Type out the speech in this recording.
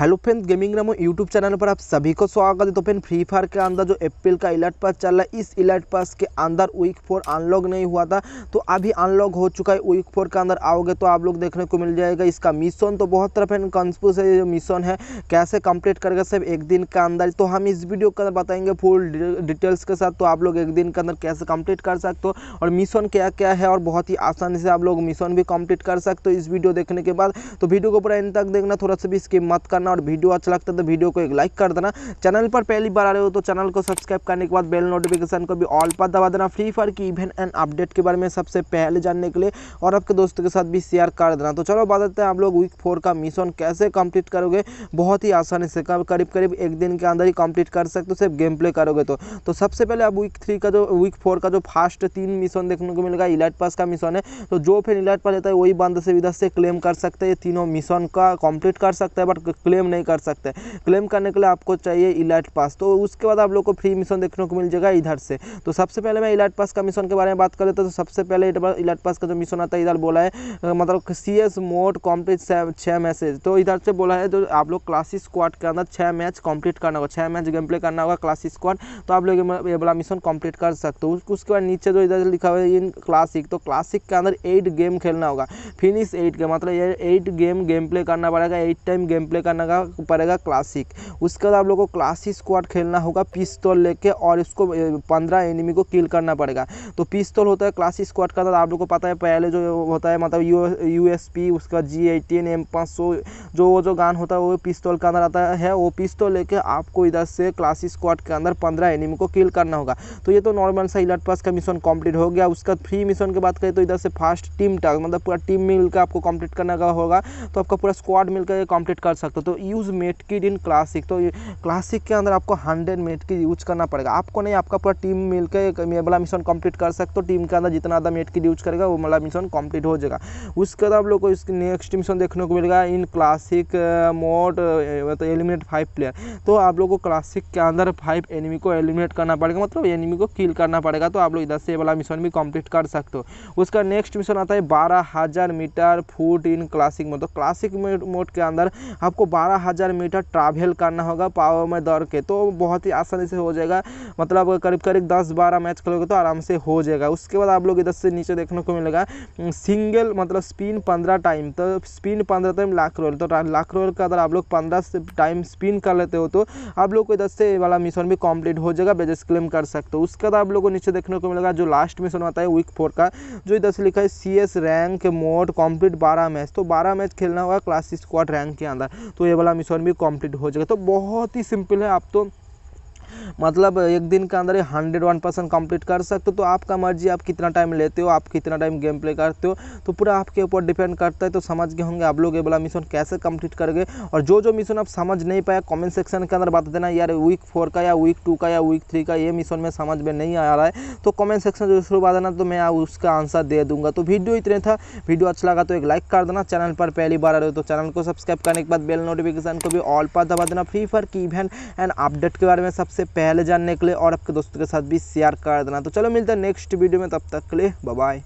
hello friend gaming रामो YouTube channel पर आप सभी को स्वागत है तो फ्रेंड फ्री फायर के अंदर जो अप्रैल का इलर्ट पास चल रहा है इस इलर्ट पास के अंदर वीक फोर अनलॉक नहीं हुआ था तो अभी अनलॉक हो चुका है वीक फोर के अंदर आओगे तो आप लोग देखने को मिल जाएगा इसका मिशन तो बहुत तरह फ्रेंड कंफ्यूज है जो मिशन है कैसे कंप्लीट करके सिर्फ एक दिन के अंदर तो हम इस वीडियो के अंदर बताएंगे फुल डिटेल्स के साथ तो आप लोग एक दिन के अंदर कैसे कंप्लीट कर सकते हो और मिशन क्या क्या है और बहुत ही आसानी से आप लोग मिशन भी कंप्लीट कर सकते हो इस वीडियो देखने के बाद तो वीडियो को पूरा इन तक देखना थोड़ा सा भी स्किप मत करना देना और वीडियो अच्छा लगता है तो वीडियो को एक लाइक कर देना चैनल पर पहली बार आ रहे हो तो चैनल को सब्सक्राइब करने के बाद बेल नोटिफिकेशन को भी ऑल पर दबा देना फ्री फायर की इवेंट एंड अपडेट के बारे में सबसे पहले जानने के लिए और आपके दोस्तों के साथ भी शेयर कर देना तो चलो बताते हैं आप लोग वीक फोर का मिशन कैसे कंप्लीट करोगे बहुत ही आसानी से करीब करीब एक दिन के अंदर ही कंप्लीट कर सकते हो सिर्फ गेम प्ले करोगे तो तो सबसे पहले आप वीक थ्री का जो वीक फोर का जो फास्ट तीन मिशन देखने को मिलेगा इलाइट पास का मिशन है तो जो फिर इलाइट पास रहता है वही बंद से विदर से क्लेम कर सकते हैं तीनों मिशन का कंप्लीट कर सकते हैं बट क्लेम क्लेम नहीं कर सकते क्लेम करने के लिए आपको चाहिए इलाइट e पास तो उसके बाद आप लोग को फ्री मिशन देखने को मिल जाएगा इधर से तो सबसे पहले मैं इलाइट e पास का मिशन के बारे में बात कर लेता तो सबसे पहले इलाइट पास e का जो मिशन आता है इधर बोला है मतलब सी एस मोड कॉम्प्लीट छः मैसेज तो इधर से बोला है तो आप लोग क्लासी स्क्वाड के अंदर छः मैच कम्प्लीट करना होगा छः मैच गेम प्ले करना होगा क्लासी स्क्वाड तो आप लोग ये वाला मिशन कम्प्लीट कर सकते हो उसके बाद नीचे जो इधर लिखा हुआ है इन क्लासिक तो क्लासिक के अंदर एट गेम खेलना होगा फिनिश एट गेम मतलब एट गेम गेम प्ले करना पड़ेगा एट टाइम गेम प्ले करना जाना पड़ेगा क्लासिक उसके बाद आप लोग को क्लासिक स्क्वाड खेलना होगा पिस्तौल लेके और उसको पंद्रह एनिमी को किल करना पड़ेगा तो पिस्तौल होता है क्लासिक स्क्वाड का तो आप लोग को पता है पहले जो होता है मतलब यू एस पी उसका जी एटीन एम पाँच सौ जो वो जो गान होता है वो पिस्तौल के अंदर आता है वो पिस्तौल लेके आपको इधर से क्लासिक स्क्वाड के अंदर पंद्रह एनिमी को किल करना होगा तो ये तो नॉर्मल सा इलाट पास का मिशन कंप्लीट हो गया उसका फ्री मिशन की बात करें तो इधर से फास्ट टीम टास्क मतलब पूरा टीम मिलकर आपको कंप्लीट करना होगा तो आपका पूरा स्क्वाड मिलकर कंप्लीट कर सकते हो तो यूज़ मेडकिट इन क्लासिक तो क्लासिक के अंदर आपको हंड्रेड मेडकिट यूज करना पड़ेगा आपको नहीं आपका पूरा टीम मिलकर ये वाला मिशन कंप्लीट कर सकते हो टीम के अंदर जितना ज़्यादा मेडकिट यूज करेगा वो वाला मिशन कंप्लीट हो जाएगा उसके बाद आप लोग को इसके नेक्स्ट मिशन देखने को मिलेगा इन क्लासिक मोड मतलब एलिमिनेट फाइव प्लेयर तो आप लोग को क्लासिक के अंदर फाइव एनिमी को एलिमिनेट करना पड़ेगा मतलब एनिमी को किल करना पड़ेगा तो आप लोग इधर से वाला मिशन भी कंप्लीट कर सकते हो उसका नेक्स्ट मिशन आता है बारह हज़ार metre foot in classic mode तो क्लासिक मोड के अंदर आपको बारह हज़ार मीटर ट्रैवल करना होगा पावर में दौड़ के तो बहुत ही आसानी से हो जाएगा मतलब करीब करीब दस बारह मैच खेलोगे तो आराम से हो जाएगा उसके बाद आप लोग इधर से नीचे देखने को मिलेगा सिंगल मतलब स्पिन पंद्रह टाइम तो स्पिन पंद्रह टाइम लाख रोल तो लाख रोल का अगर आप लोग पंद्रह से टाइम स्पिन कर लेते हो तो आप लोग को इधर से वाला मिशन भी कंप्लीट हो जाएगा बेजस क्लेम कर सकते हो उसके बाद आप लोग को नीचे देखने को मिलेगा जो लास्ट मिशन आता है वीक फोर का जो इधर से लिखा है सी रैंक मोड कॉम्प्लीट बारह मैच तो बारह मैच खेलना होगा क्लास स्क्वाड रैंक के अंदर तो ये वाला मिशन भी कंप्लीट हो जाएगा तो बहुत ही सिंपल है आप तो मतलब एक दिन के अंदर हंड्रेड वन परसेंट कम्प्लीट कर सकते हो तो आपका मर्जी आप कितना टाइम लेते हो आप कितना टाइम गेम प्ले करते हो तो पूरा आपके ऊपर डिपेंड करता है तो समझ गए होंगे आप लोग ये वाला मिशन कैसे कंप्लीट करोगे और जो जो मिशन आप समझ नहीं पाया कॉमेंट सेक्शन के अंदर बता देना यार वीक फोर का या वीक टू का या वीक थ्री का ये मिशन में समझ में नहीं आ रहा है तो कॉमेंट सेक्शन जो शुरू बता देना तो मैं उसका आंसर दे दूंगा तो वीडियो इतने था वीडियो अच्छा लगा तो एक लाइक कर देना चैनल पर पहली बार आ रहे हो तो चैनल को सब्सक्राइब करने के बाद बेल नोटिफिकेशन को भी ऑल पर दबा देना फ्री फायर की इवेंट एंड अपडेट के बारे में सबसे इससे पहले जानने के लिए और आपके दोस्तों के साथ भी शेयर कर देना तो चलो मिलते हैं नेक्स्ट वीडियो में तब तक के लिए बाय